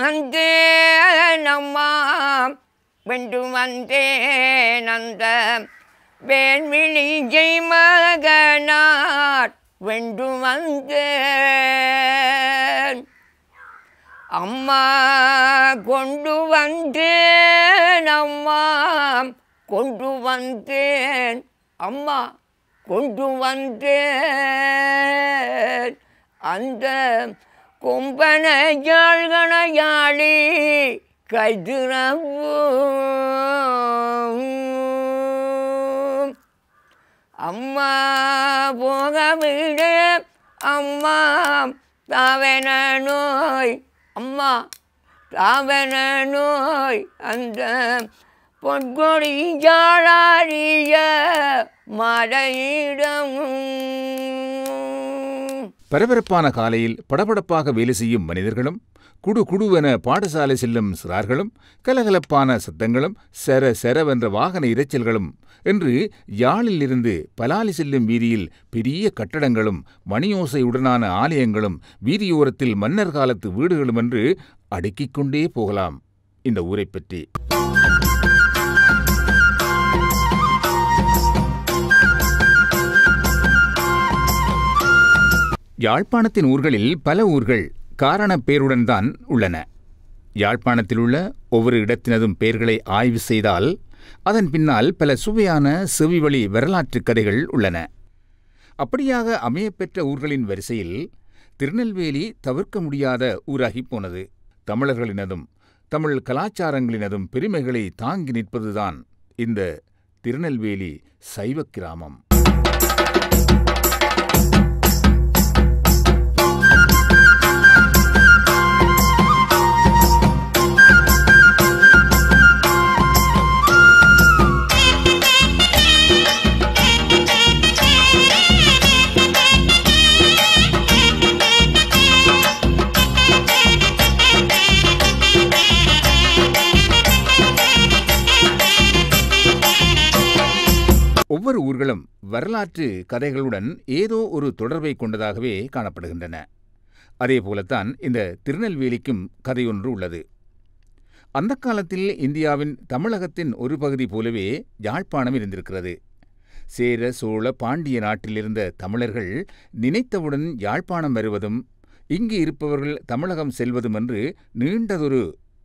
வந்தே நம்மா வெண்டு வந்தே நந்த வேண்மிழி ஜெய் மகனார் வெண்டு வந்தே அம்மா கொண்டு வந்தேன் அம்மா கொண்டு வந்தேன் அம்மா கொண்டு வந்தேன் அந்த கொம்பன ஜாழ்கணையாளி அம்மா போக விடு அம்மா தாவன நோய் அம்மா தாவன நோய் அந்த பொற்கொடி ஜாழாரிய மறையிடமும் பரபரப்பான காலையில் படபடப்பாக வேலை செய்யும் மனிதர்களும் குடு குடுவென பாடசாலை செல்லும் சிறார்களும் கலகலப்பான சத்தங்களும் செர செரவென்ற வாகன இரைச்சல்களும் என்று யாழிலிருந்து பலாலி செல்லும் வீதியில் பெரிய கட்டடங்களும் மணியோசையுடனான ஆலயங்களும் வீதியோரத்தில் மன்னர் காலத்து வீடுகளும் என்று அடுக்கிக் கொண்டே போகலாம் இந்த ஊரைப் பற்றி யாழ்ப்பாணத்தின் ஊர்களில் பல ஊர்கள் காரண பேருடன் தான் உள்ளன யாழ்ப்பாணத்தில் உள்ள ஒவ்வொரு இடத்தினதும் பெயர்களை ஆய்வு செய்தால் அதன் பின்னால் பல சுவையான செவிவழி வரலாற்று கதைகள் உள்ளன அப்படியாக அமையப்பெற்ற ஊர்களின் வரிசையில் திருநெல்வேலி தவிர்க்க முடியாத ஊராகிப் போனது தமிழர்களினதும் தமிழ் கலாச்சாரங்களினதும் பெருமைகளை தாங்கி நிற்பதுதான் இந்த திருநெல்வேலி சைவக் கிராமம் வரலாற்று கதைகளுடன் ஏதோ ஒரு தொடர்பை கொண்டதாகவே காணப்படுகின்றன அதே போலத்தான் இந்த திருநெல்வேலிக்கும் கதையொன்று உள்ளது அந்த காலத்தில் இந்தியாவின் தமிழகத்தின் ஒரு பகுதி போலவே யாழ்ப்பாணம் இருந்திருக்கிறது சேர சோழ பாண்டிய நாட்டிலிருந்த தமிழர்கள் நினைத்தவுடன் யாழ்ப்பாணம் வருவதும் இங்கு இருப்பவர்கள் தமிழகம் செல்வதும் என்று நீண்டதொரு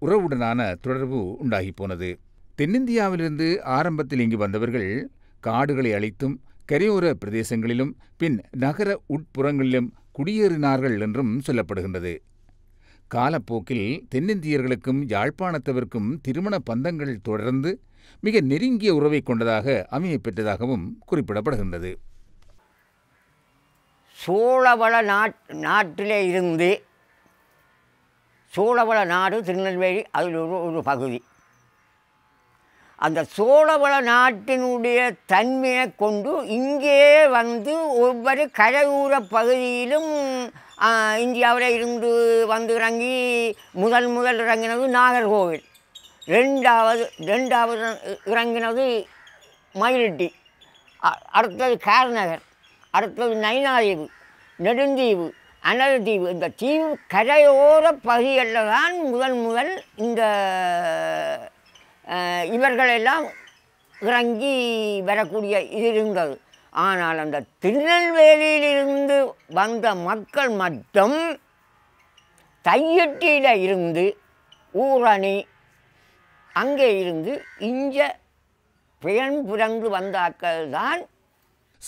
உறவுடனான தொடர்பு உண்டாகி போனது தென்னிந்தியாவிலிருந்து ஆரம்பத்தில் இங்கு வந்தவர்கள் காடுகளை அழித்தும் கரையோர பிரதேசங்களிலும் பின் நகர உட்புறங்களிலும் குடியேறினார்கள் என்றும் சொல்லப்படுகின்றது காலப்போக்கில் தென்னிந்தியர்களுக்கும் யாழ்ப்பாணத்தவர்க்கும் திருமண பந்தங்கள் தொடர்ந்து மிக நெருங்கிய உறவை கொண்டதாக அமையப்பெற்றதாகவும் குறிப்பிடப்படுகின்றது சோழவள நாட் நாட்டிலே இருந்து சோழவள நாடு திருநெல்வேலி அதில் ஒரு ஒரு பகுதி அந்த சோழவள நாட்டினுடைய தன்மையை கொண்டு இங்கே வந்து ஒவ்வொரு கரையூர பகுதியிலும் இந்தியாவில் இருந்து வந்து இறங்கி முதல் முதல் இறங்கினது நாகர்கோவில் ரெண்டாவது ரெண்டாவது இறங்கினது மயிலட்டி அடுத்தது கார்நகர் அடுத்தது நைனாதீவு நெடுந்தீவு அனல்தீவு இந்த தீவு கரையோர பகுதிகளில் தான் முதல் முதல் இந்த இவர்களெல்லாம் இறங்கி வரக்கூடிய இது இருந்தது ஆனால் அந்த திருநெல்வேலியிலிருந்து வந்த மக்கள் மட்டும் தையட்டியில் இருந்து ஊரணி அங்கே இருந்து இஞ்ச பெயன் புரங்கு வந்தாக்கள் தான்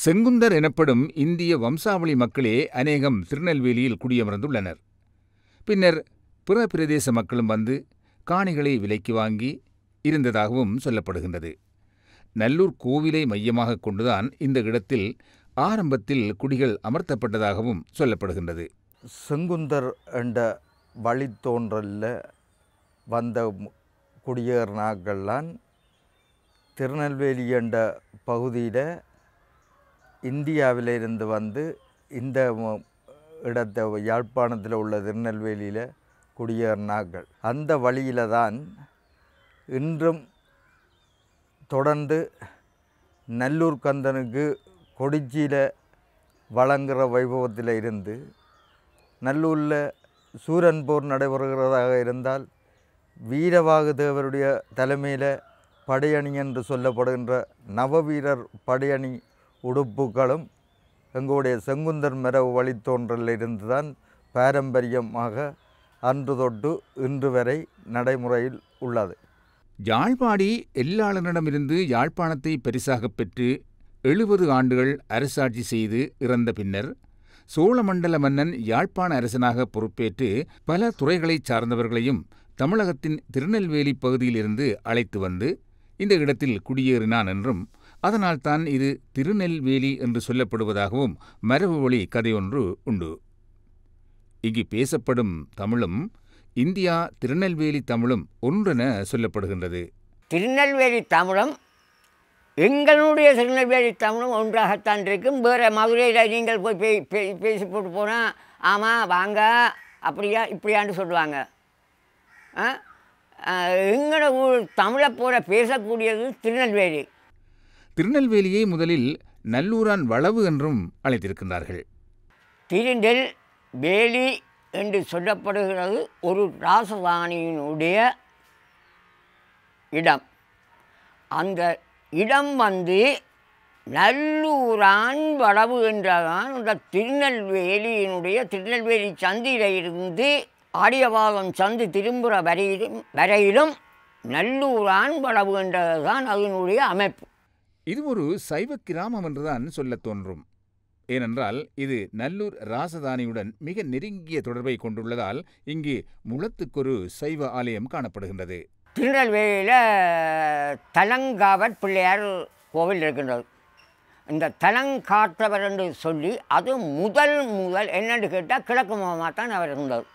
செங்குந்தர் எனப்படும் இந்திய வம்சாவளி மக்களே அநேகம் திருநெல்வேலியில் குடியமர்ந்துள்ளனர் பின்னர் பிற பிரதேச மக்களும் வந்து காணிகளை விலைக்கு வாங்கி இருந்ததாகவும் சொல்லப்படுகின்றது நல்லூர் கோவிலை மையமாக கொண்டுதான் இந்த இடத்தில் ஆரம்பத்தில் குடிகள் அமர்த்தப்பட்டதாகவும் சொல்லப்படுகின்றது செங்குந்தர் என்ற வழித்தோன்றலில் வந்த குடியேறினாக்கள்லாம் திருநெல்வேலி என்ற பகுதியில் இந்தியாவிலிருந்து வந்து இந்த இடத்தை யாழ்ப்பாணத்தில் உள்ள திருநெல்வேலியில் குடியேறினாக்கள் அந்த வழியில் தான் இன்றும் தொடர்ந்து நல்லூர் கந்தனுக்கு கொடிச்சியில் வழங்குகிற வைபவத்தில் இருந்து நல்லூரில் சூரன் போர் நடைபெறுகிறதாக இருந்தால் வீரவாகு தேவருடைய தலைமையில் படையணி என்று சொல்லப்படுகின்ற நவவீரர் படையணி உடுப்புகளும் எங்களுடைய செங்குந்தர் மரபு வழித்தோன்றலில் இருந்து தான் பாரம்பரியமாக அன்று தொட்டு இன்று வரை நடைமுறையில் உள்ளது யாழ்ப்பாடி எல்லாளனிடமிருந்து யாழ்ப்பாணத்தை பரிசாகப் பெற்று எழுபது ஆண்டுகள் அரசாட்சி செய்து இறந்த பின்னர் சோழ மண்டல மன்னன் யாழ்ப்பாண அரசனாக பொறுப்பேற்று பல துறைகளைச் சார்ந்தவர்களையும் தமிழகத்தின் திருநெல்வேலி பகுதியிலிருந்து அழைத்து வந்து இந்த இடத்தில் குடியேறினான் என்றும் அதனால்தான் இது திருநெல்வேலி என்று சொல்லப்படுவதாகவும் மரபு வழி கதையொன்று உண்டு இங்கு பேசப்படும் தமிழும் இந்தியா திருநெல்வேலி தமிழும் ஒன்றென சொல்லப்படுகின்றது திருநெல்வேலி தமிழும் எங்களுடைய திருநெல்வேலி தமிழும் ஒன்றாகத்தான் இருக்கும் வேறு மதுரையில் நீங்கள் போய் பே பே பேசி போட்டு போனால் ஆமாம் வாங்க அப்படியா இப்படியான்னு சொல்லுவாங்க எங்களோட ஊர் தமிழை போல பேசக்கூடியது திருநெல்வேலி திருநெல்வேலியை முதலில் நல்லூரான் வளவு என்றும் அழைத்திருக்கின்றார்கள் திருநெல் வேலி என்று சொல்லப்படுகிறது ஒரு ராசதானியினுடைய இடம் அந்த இடம் வந்து நல்லூரான் வளவு என்றதான் அந்த திருநெல்வேலியினுடைய திருநெல்வேலி சந்தியில் இருந்து ஆடியபாகம் சந்து திரும்புகிற வரையிலும் வரையிலும் நல்லூரான் வளவு என்றதுதான் அதனுடைய அமைப்பு இது ஒரு சைவ கிராமம் என்றுதான் சொல்ல தோன்றும் ஏனென்றால் இது நல்லூர் ராசதானியுடன் மிக நெருங்கிய தொடர்பை கொண்டுள்ளதால் இங்கு முளத்துக்கொரு சைவ ஆலயம் காணப்படுகின்றது திருநெல்வேலியில் தலங்காவற் பிள்ளையார் கோவில் இருக்கின்றது இந்த தலங்காற்றவர் என்று சொல்லி அது முதல் முதல் என்னென்று கேட்டால் கிழக்கு முகமாக தான் அவர் இருந்தார்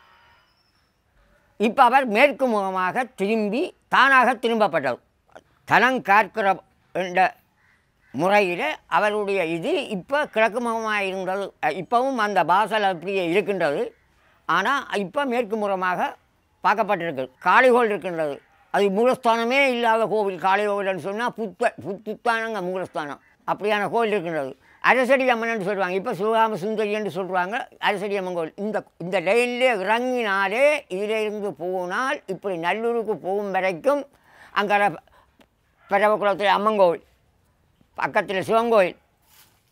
இப்போ அவர் மேற்கு முகமாக திரும்பி தானாக திரும்பப்பட்டார் தலங்காற்கிற என்ற முறையில் அவருடைய இது இப்போ கிழக்கு முகமாக இருந்தது இப்போவும் அந்த பாசல் அப்படியே இருக்கின்றது ஆனால் இப்போ மேற்கு முகமாக பார்க்கப்பட்டிருக்கு காளிகோல் இருக்கின்றது அது மூலஸ்தானமே இல்லாத கோவில் காளிகோவில்னு சொன்னால் புத்த புத்துத்தானங்க மூலஸ்தானம் அப்படியான கோவில் இருக்கின்றது அரசடி அம்மன் சொல்லுவாங்க இப்போ சிவகாம சுந்தரி என்று சொல்கிறாங்க அரசடி அம்மன் கோவில் இந்த இந்த லைனிலே இறங்கினாலே இதிலிருந்து போனால் இப்படி நல்லூருக்கு போகும் வரைக்கும் அங்கே பரவக்குளத்தில் அம்மன் கோவில் பக்கத்தில் சிவன் கோயில்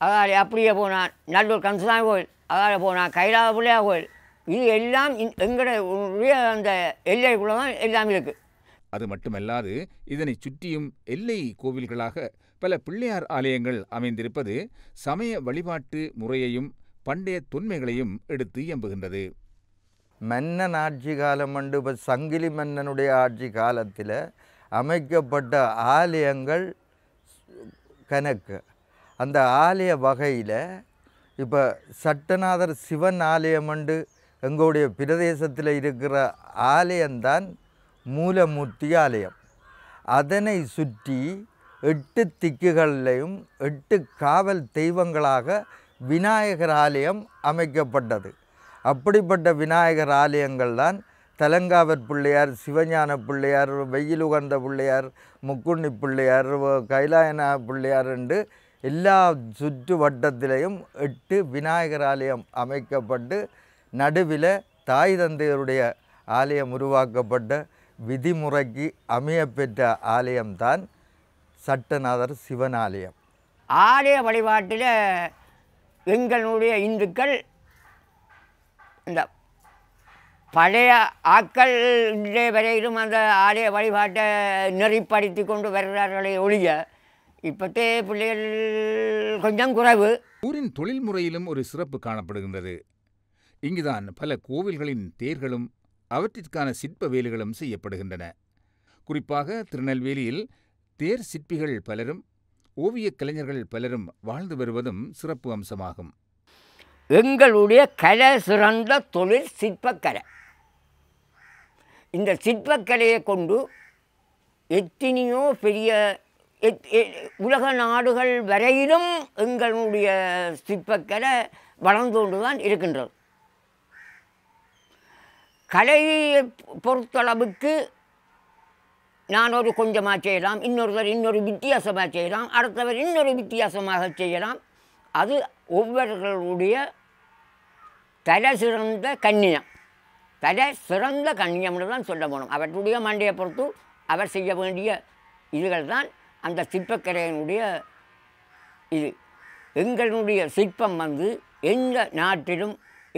அதால் அப்படியே போனான் நல்லூர் கந்தசாமி கோயில் அதாவது போனான் கைலாத பிள்ளையா கோயில் இது எல்லாம் எங்களுடைய அந்த எல்லைக்குள்ளே தான் எல்லாம் இருக்குது அது மட்டுமல்லாது இதனை சுற்றியும் எல்லை கோவில்களாக பல பிள்ளையார் ஆலயங்கள் அமைந்திருப்பது சமய வழிபாட்டு முறையையும் பண்டைய தொன்மைகளையும் எடுத்து இயம்புகின்றது மன்னன் ஆட்சி காலம் மண்டுப இப்போ சங்கிலி மன்னனுடைய ஆட்சி காலத்தில் அமைக்கப்பட்ட ஆலயங்கள் கணக்கு அந்த ஆலய வகையில் இப்போ சட்டநாதர் சிவன் ஆலயமண்டு எங்களுடைய பிரதேசத்தில் இருக்கிற ஆலயம்தான் மூலமூர்த்தி ஆலயம் அதனை சுற்றி எட்டு திக்குகளிலையும் எட்டு காவல் தெய்வங்களாக விநாயகர் ஆலயம் அமைக்கப்பட்டது அப்படிப்பட்ட விநாயகர் ஆலயங்கள் தான் தலங்காவர் பிள்ளையார் சிவஞான பிள்ளையார் வெயில் உகந்த பிள்ளையார் முக்குண்ணி பிள்ளையார் கைலாயனா பிள்ளையார் என்று எல்லா சுற்று வட்டத்திலையும் எட்டு விநாயகர் ஆலயம் அமைக்கப்பட்டு நடுவில் தாய் தந்தையருடைய ஆலயம் உருவாக்கப்பட்ட விதிமுறைக்கு அமையப்பெற்ற ஆலயம்தான் சட்டநாதர் சிவன் ஆலயம் ஆலய வழிபாட்டில் எங்களுடைய இந்துக்கள் இந்த பழைய ஆக்கள் இன்றைய வரையிலும் அந்த ஆலய வழிபாட்டை நெறிப்படுத்தி கொண்டு வருகிறார்களே ஒழிய இப்பத்தே பிள்ளைகள் கொஞ்சம் குறைவு ஊரின் தொழில் முறையிலும் ஒரு சிறப்பு காணப்படுகின்றது இங்குதான் பல கோவில்களின் தேர்களும் அவற்றிற்கான சிற்ப வேலைகளும் செய்யப்படுகின்றன குறிப்பாக திருநெல்வேலியில் தேர் சிற்பிகள் பலரும் ஓவியக் கலைஞர்கள் பலரும் வாழ்ந்து வருவதும் சிறப்பு அம்சமாகும் எங்களுடைய கலை சிறந்த தொழில் சிற்பக்கலை இந்த சிற்பக்கலையை கொண்டு எத்தனையோ பெரிய உலக நாடுகள் வரையிலும் எங்களுடைய சிற்பக்கலை வளர்ந்தோண்டு தான் இருக்கின்றது கலையை பொறுத்தளவுக்கு நான் ஒரு கொஞ்சமாக செய்யலாம் இன்னொருவர் இன்னொரு வித்தியாசமாக செய்யலாம் அடுத்தவர் இன்னொரு வித்தியாசமாக செய்யலாம் அது ஒவ்வொருவர்களுடைய தலை சிறந்த கண்ணியம் தலை சிறந்த கண்ணியம்னு தான் சொல்ல போகணும் அவற்றுடைய மண்டையை பொறுத்து அவர் செய்ய வேண்டிய இதுகள் தான் அந்த சிற்பக்கலையினுடைய இது எங்களுடைய சிற்பம் வந்து எந்த நாட்டிலும்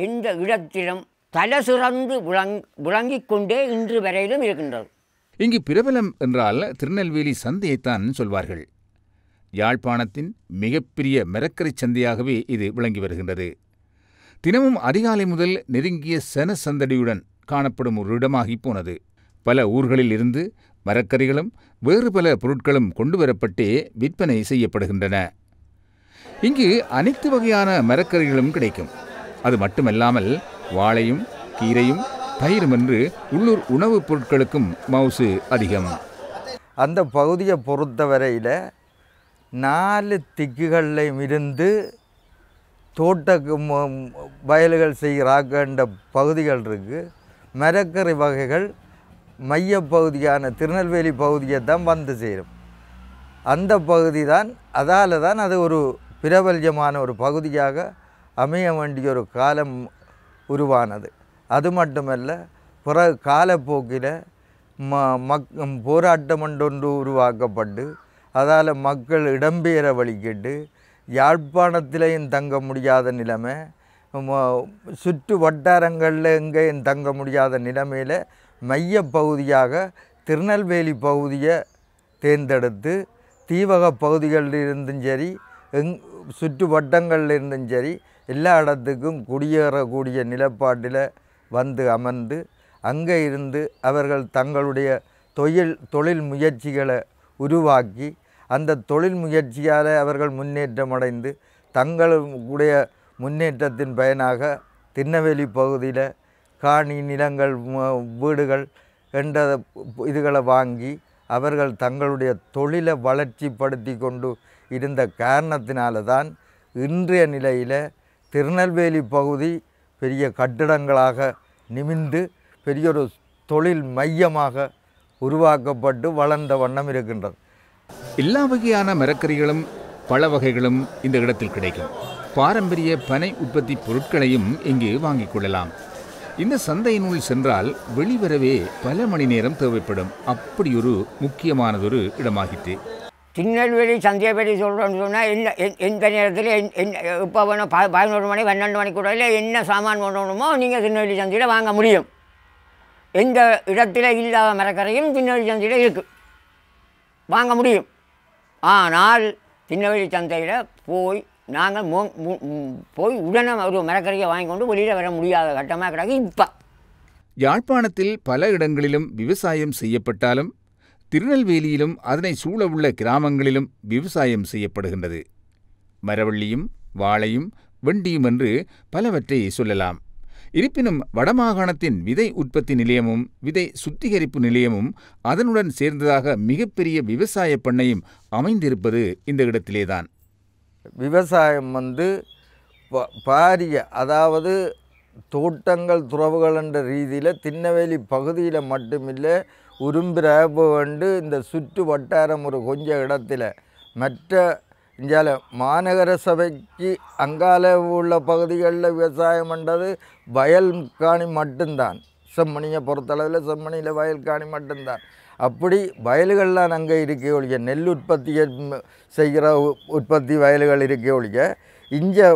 எந்த இடத்திலும் தலை சிறந்து விளங் விளங்கிக் கொண்டே இன்று வரையிலும் இருக்கின்றது இங்கு பிரபலம் என்றால் திருநெல்வேலி சந்தையைத்தான் சொல்வார்கள் யாழ்ப்பாணத்தின் மிகப்பெரிய மரக்கரை சந்தையாகவே இது விளங்கி வருகின்றது தினமும் அதிகாலை முதல் நெருங்கிய சென சந்தடியுடன் காணப்படும் ஒரு இடமாகிப் போனது பல ஊர்களில் இருந்து மரக்கறிகளும் வேறு பல பொருட்களும் கொண்டு வரப்பட்டே விற்பனை செய்யப்படுகின்றன இங்கு அனைத்து வகையான மரக்கறிகளும் கிடைக்கும் அது மட்டுமல்லாமல் வாழையும் கீரையும் தயிரும் என்று உள்ளூர் உணவுப் பொருட்களுக்கும் மவுசு அதிகம் அந்த பகுதியை பொறுத்தவரையில் நாலு திக்குகளிலும் இருந்து தோட்ட வயல்கள் செய்கிறாக்க பகுதிகள் இருக்குது மரக்கறி வகைகள் மைய பகுதியான திருநெல்வேலி பகுதியை தான் வந்து சேரும் அந்த பகுதி தான் அதால் தான் அது ஒரு பிரபல்யமான ஒரு பகுதியாக அமைய வேண்டிய ஒரு காலம் உருவானது அது மட்டுமல்ல பிற காலப்போக்கில் ம மக் போராட்டம் ஒன்று உருவாக்கப்பட்டு அதால் மக்கள் இடம்பெயர வழிகிட்டு யாழ்ப்பாணத்திலையும் தங்க முடியாத நிலைமை சுற்று வட்டாரங்களில் எங்கேயும் தங்க முடியாத நிலைமையில் மைய பகுதியாக திருநெல்வேலி பகுதியை தேர்ந்தெடுத்து தீவக பகுதிகளில் இருந்தும் சரி எங் சுற்று வட்டங்களில் இருந்தும் சரி எல்லா இடத்துக்கும் குடியேறக்கூடிய நிலப்பாட்டில் வந்து அமர்ந்து அங்கே இருந்து அவர்கள் தங்களுடைய தொழில் தொழில் முயற்சிகளை உருவாக்கி அந்த தொழில் முயற்சியால் அவர்கள் முன்னேற்றம் அடைந்து தங்களுடைய முன்னேற்றத்தின் பயனாக திருநெல்வேலி பகுதியில் காணி நிலங்கள் வீடுகள் என்ற இதுகளை வாங்கி அவர்கள் தங்களுடைய தொழிலை வளர்ச்சிப்படுத்தி கொண்டு இருந்த காரணத்தினால தான் இன்றைய நிலையில் திருநெல்வேலி பகுதி பெரிய கட்டிடங்களாக நிமிந்து பெரிய ஒரு தொழில் மையமாக உருவாக்கப்பட்டு வளர்ந்த வண்ணம் இருக்கின்றது எல்லா வகையான மரக்கறிகளும் பழ வகைகளும் இந்த இடத்தில் கிடைக்கும் பாரம்பரிய பனை உற்பத்தி பொருட்களையும் இங்கு வாங்கிக் கொள்ளலாம் இந்த சந்தையினுள் சென்றால் வெளிவரவே பல மணி நேரம் தேவைப்படும் அப்படி ஒரு முக்கியமானதொரு இடமாகிட்டு திருநெல்வேலி சந்தையை பற்றி சொல்கிறோன்னு சொன்னால் என்ன எந்த நேரத்தில் என் எப்போ வேணும் ப பதினோரு மணி பன்னெண்டு கூட இல்லை என்ன சாமான் பண்ணணுமோ நீங்கள் திருநெல்வேலி சந்தையில் வாங்க முடியும் எந்த இடத்துல இல்லாத மரக்கரையும் திருநெல்வேலி சந்தையில் இருக்குது வாங்க முடியும் ஆனால் சின்னவெளி சந்தையில் போய் நாங்கள் மோ போய் உடனே ஒரு மரக்கறியை வாங்கி கொண்டு வெளியில் வர முடியாத கட்டமாக கிடக்கு இப்போ யாழ்ப்பாணத்தில் பல இடங்களிலும் விவசாயம் செய்யப்பட்டாலும் திருநெல்வேலியிலும் அதனை சூழவுள்ள கிராமங்களிலும் விவசாயம் செய்யப்படுகின்றது மரவள்ளியும் வாழையும் வெண்டியும் என்று பலவற்றை சொல்லலாம் இருப்பினும் வடமாகாணத்தின் விதை உற்பத்தி நிலையமும் விதை சுத்திகரிப்பு நிலையமும் அதனுடன் சேர்ந்ததாக மிகப்பெரிய விவசாய பண்ணையும் அமைந்திருப்பது இந்த இடத்திலேதான் விவசாயம் வந்து பாரிய அதாவது தோட்டங்கள் துறவுகள் என்ற ரீதியில் திண்ணவேலி பகுதியில் மட்டுமில்லை உரும்பிரபு வந்து இந்த சுற்று வட்டாரம் ஒரு கொஞ்ச இடத்துல மற்ற இந்தியாவில் மாநகர சபைக்கு அங்கால உள்ள பகுதிகளில் விவசாயம் பண்ணுறது வயல் காணி மட்டும்தான் செம்மணியை பொறுத்தளவில் செம்மணியில் வயல் காணி மட்டும்தான் அப்படி வயல்கள்லாம் அங்கே இருக்க ஒழிய நெல் உற்பத்தியை செய்கிற உற்பத்தி வயல்கள் இருக்க ஒழிய இங்கே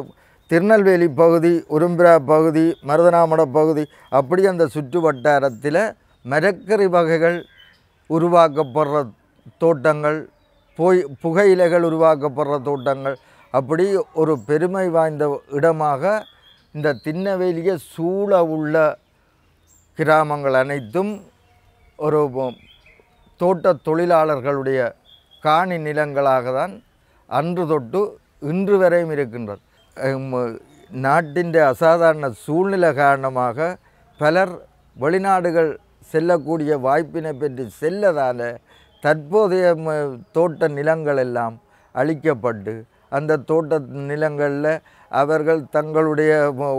திருநெல்வேலி பகுதி உரும்பிரா பகுதி மருதனாமட பகுதி அப்படி அந்த சுற்று வட்டாரத்தில் மரக்கறி வகைகள் உருவாக்கப்படுற தோட்டங்கள் போய் புகையிலைகள் உருவாக்கப்படுற தோட்டங்கள் அப்படி ஒரு பெருமை வாய்ந்த இடமாக இந்த திண்ணவேலியை சூழ உள்ள கிராமங்கள் அனைத்தும் ஒரு தோட்ட தொழிலாளர்களுடைய காணி நிலங்களாக தான் அன்று தொட்டு இன்று வரையும் இருக்கின்றது நாட்டின் அசாதாரண சூழ்நிலை காரணமாக பலர் வெளிநாடுகள் செல்லக்கூடிய வாய்ப்பினை பற்றி செல்லதால் தற்போதைய தோட்ட நிலங்கள் எல்லாம் அழிக்கப்பட்டு அந்த தோட்ட நிலங்களில் அவர்கள் தங்களுடைய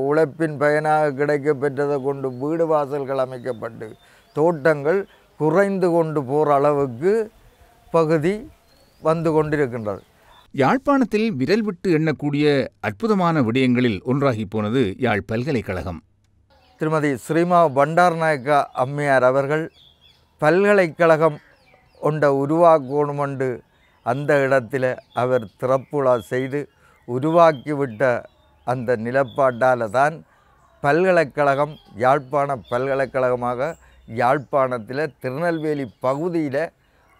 உழைப்பின் பயனாக கிடைக்க பெற்றதை கொண்டு வீடு வாசல்கள் அமைக்கப்பட்டு தோட்டங்கள் குறைந்து கொண்டு போகிற அளவுக்கு பகுதி வந்து கொண்டிருக்கின்றது யாழ்ப்பாணத்தில் விரல் விட்டு எண்ணக்கூடிய அற்புதமான விடயங்களில் ஒன்றாகி போனது யாழ் பல்கலைக்கழகம் திருமதி ஸ்ரீமா பண்டார்நாயக்கா அம்மையார் அவர்கள் பல்கலைக்கழகம் ஒன்றை உருவாக்கணுமெண்டு அந்த இடத்தில் அவர் திறப்புழா செய்து உருவாக்கிவிட்ட அந்த நிலப்பாட்டால் தான் பல்கலைக்கழகம் யாழ்ப்பாண பல்கலைக்கழகமாக யாழ்ப்பாணத்தில் திருநெல்வேலி பகுதியில்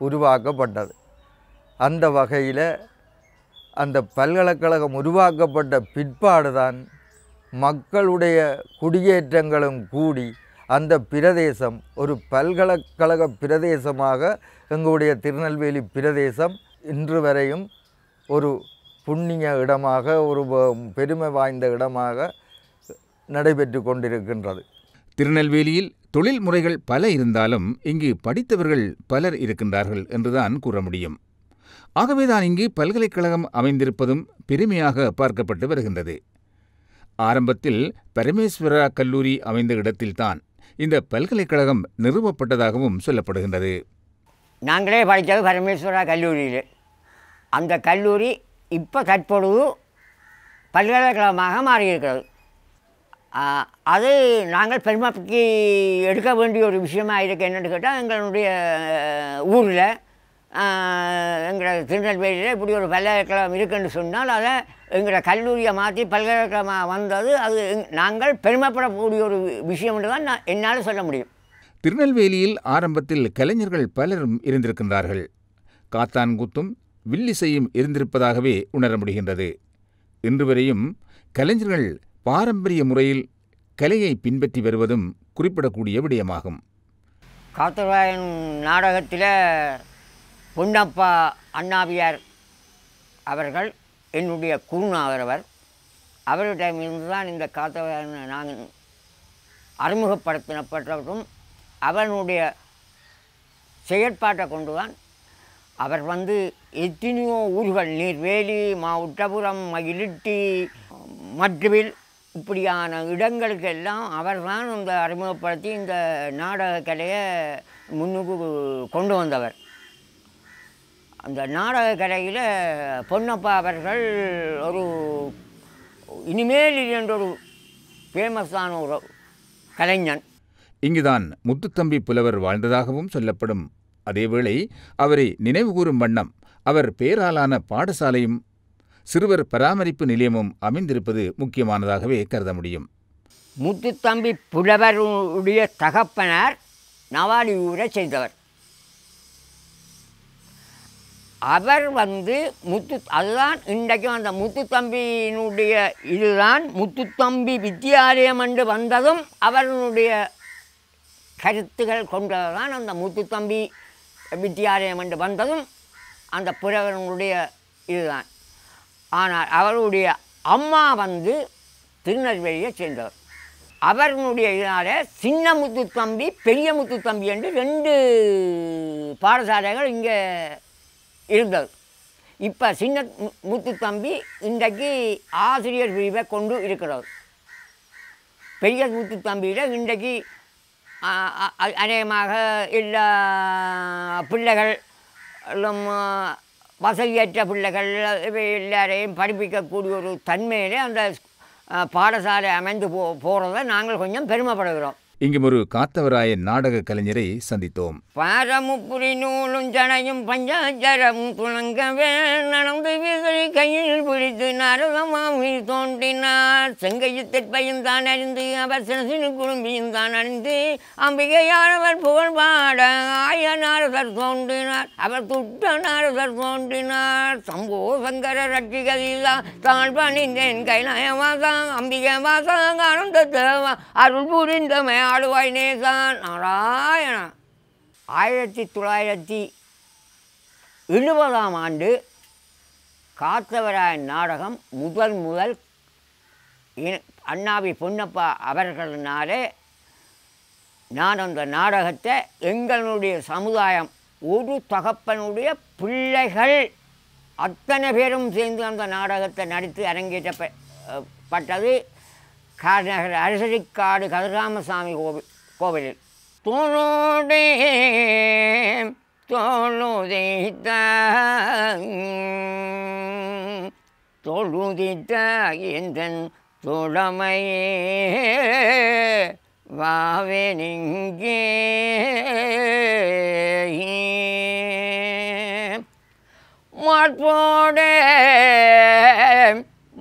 உருவாக்கப்பட்டது அந்த வகையில் அந்த பல்கலைக்கழகம் உருவாக்கப்பட்ட பிற்பாடு தான் மக்களுடைய குடியேற்றங்களும் கூடி அந்த பிரதேசம் ஒரு பல்கலைக்கழக பிரதேசமாக எங்களுடைய திருநெல்வேலி பிரதேசம் இன்று வரையும் ஒரு புண்ணிய இடமாக ஒரு பெருமை வாய்ந்த இடமாக நடைபெற்று கொண்டிருக்கின்றது திருநெல்வேலியில் தொழில் முறைகள் பல இருந்தாலும் இங்கு படித்தவர்கள் பலர் இருக்கின்றார்கள் என்றுதான் கூற முடியும் ஆகவேதான் இங்கு பல்கலைக்கழகம் அமைந்திருப்பதும் பெருமையாக பார்க்கப்பட்டு வருகின்றது ஆரம்பத்தில் பரமேஸ்வரா கல்லூரி அமைந்த இடத்தில்தான் இந்த பல்கலைக்கழகம் நிறுவப்பட்டதாகவும் சொல்லப்படுகின்றது நாங்களே படித்தது பரமேஸ்வரா கல்லூரியில் அந்த கல்லூரி இப்போ தற்பொழுது பல்கலைக்கழகமாக மாறியிருக்கிறது அது நாங்கள் பெருமைக்கு எடுக்க வேண்டிய ஒரு விஷயமாக இருக்குது என்னென்னு கேட்டால் எங்களுடைய ஊரில் எங்களோட திருநெல்வேலியில் இப்படி ஒரு பல்கலைக்கழகம் இருக்குன்னு சொன்னால் அதை எங்களோட கல்லூரியை மாற்றி பல்கலைக்கழகமாக வந்தது அது நாங்கள் பெருமைப்படக்கூடிய ஒரு விஷயம் என்று தான் நான் என்னால் சொல்ல முடியும் திருநெல்வேலியில் ஆரம்பத்தில் கலைஞர்கள் பலரும் இருந்திருக்கின்றார்கள் காத்தான் கூத்தும் வில்லிசையும் இருந்திருப்பதாகவே உணர முடிகின்றது இன்று வரையும் கலைஞர்கள் பாரம்பரிய முறையில் கலையை பின்பற்றி வருவதும் குறிப்பிடக்கூடிய விடயமாகும் காத்தராயன் நாடகத்தில் பொன்னப்பா அண்ணாவியார் அவர்கள் என்னுடைய குருநாதர் அவர்களிடமிருந்து தான் இந்த காத்தவரான நான் அறிமுகப்படுத்தினப்பட்டதும் அவனுடைய செயற்பாட்டை கொண்டுதான் அவர் வந்து எத்தனையோ ஊர்கள் நீர்வேலி மாவுட்டபுரம் மயிலிட்டி மட்டுவில் இப்படியான இடங்களுக்கு எல்லாம் அவர் தான் இந்த அறிமுகப்படுத்தி இந்த நாடக கலையை முன்னுக்கு கொண்டு வந்தவர் அந்த நாடக கலையில் பொன்னப்பா அவர்கள் ஒரு இனிமேல் என்ற ஒரு ஃபேமஸான ஒரு கலைஞன் இங்குதான் முத்துத்தம்பி புலவர் வாழ்ந்ததாகவும் சொல்லப்படும் அதேவேளை அவரை நினைவுகூரும் வண்ணம் அவர் பேராலான பாடசாலையும் சிறுவர் பராமரிப்பு நிலையமும் அமைந்திருப்பது முக்கியமானதாகவே கருத முடியும் முத்துத்தம்பி புலவருடைய தகப்பனார் நவாலி ஊரை செய்தவர் அவர் வந்து முத்து அதுதான் இன்றைக்கும் அந்த முத்துத்தம்பியினுடைய இதுதான் முத்துத்தம்பி வித்தியாலயம் என்று வந்ததும் அவருடைய கருத்துகள் கொண்டதுதான் அந்த முத்துத்தம்பி வித்தியாலயம் என்று வந்ததும் அந்த புறவனுடைய இதுதான் ஆனால் அவருடைய அம்மா வந்து திருநெல்வேலியை சேர்ந்தவர் அவர்களுடைய இதனால் சின்ன முத்து தம்பி பெரிய முத்து தம்பி என்று ரெண்டு பாடசாலைகள் இங்கே இருந்தது இப்போ சின்ன முத்து தம்பி இன்றைக்கு ஆசிரியர் பிரிவை கொண்டு இருக்கிறார் பெரிய முத்து தம்பியில் இன்றைக்கு அநேகமாக எல்லா பிள்ளைகள் வசதியற்ற பிள்ளைகள் இவை எல்லாரையும் படிப்பிக்கக்கூடிய ஒரு தன்மையிலே அந்த பாடசாலை அமைந்து போ போகிறத நாங்கள் கொஞ்சம் பெருமைப்படுகிறோம் இங்கும் ஒரு காத்தவராய நாடக கலைஞரை சந்தித்தோம் பாரமுப்புரி நூலும் ஜனையும் பஞ்சாச்சாரமும் துணங்கவே நடந்து வீசை கையில் பிடித்து நரகமாமி தோன்றினார் செங்கையத்திற்பையும் தான் அறிந்து அவர் சிறு குழும்பியும் தான் அறிந்து அம்பிகையானவர் புகழ் பாட ஆய நாரதர் தோன்றினார் அவர் துட்ட நாரதர் தோன்றினார் சம்போ சங்கர ரட்சிகளா தாழ் பணிந்தேன் கைலாயவாசா அம்பிகை வாசா ஆனந்த தேவா அருள் புரிந்தமே ஆளுவாய் நேசான் நாராயணா ஆயிரத்தி தொள்ளாயிரத்தி எழுபதாம் ஆண்டு காத்தவராயன் நாடகம் முதல் முதல் அண்ணாவி பொன்னப்பா அவர்களினாலே நான் அந்த நாடகத்தை எங்களுடைய சமுதாயம் ஒரு தகப்பனுடைய பிள்ளைகள் அத்தனை பேரும் சேர்ந்து அந்த நாடகத்தை நடித்து அரங்கேற்றப்பட்டது கார்நகர் அரசடிக்காடு கதிராமசாமி கோவில் கோவிலில் தோளோடே தோணுதித்த தொழுதித்த எந்தன் தோழமையே வாவே நிங்கே மாட்போடே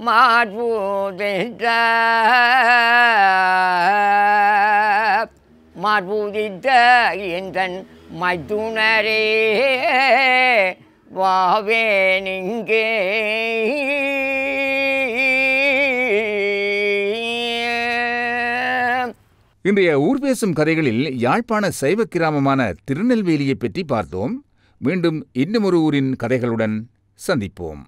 மாட்பூதித்த மதுனரே வாவே மைத்துணரே இன்றைய ஊர் பேசும் கதைகளில் யாழ்ப்பாண சைவ கிராமமான திருநெல்வேலியை பற்றி பார்த்தோம் மீண்டும் இன்னுமொரு ஊரின் கதைகளுடன் சந்திப்போம்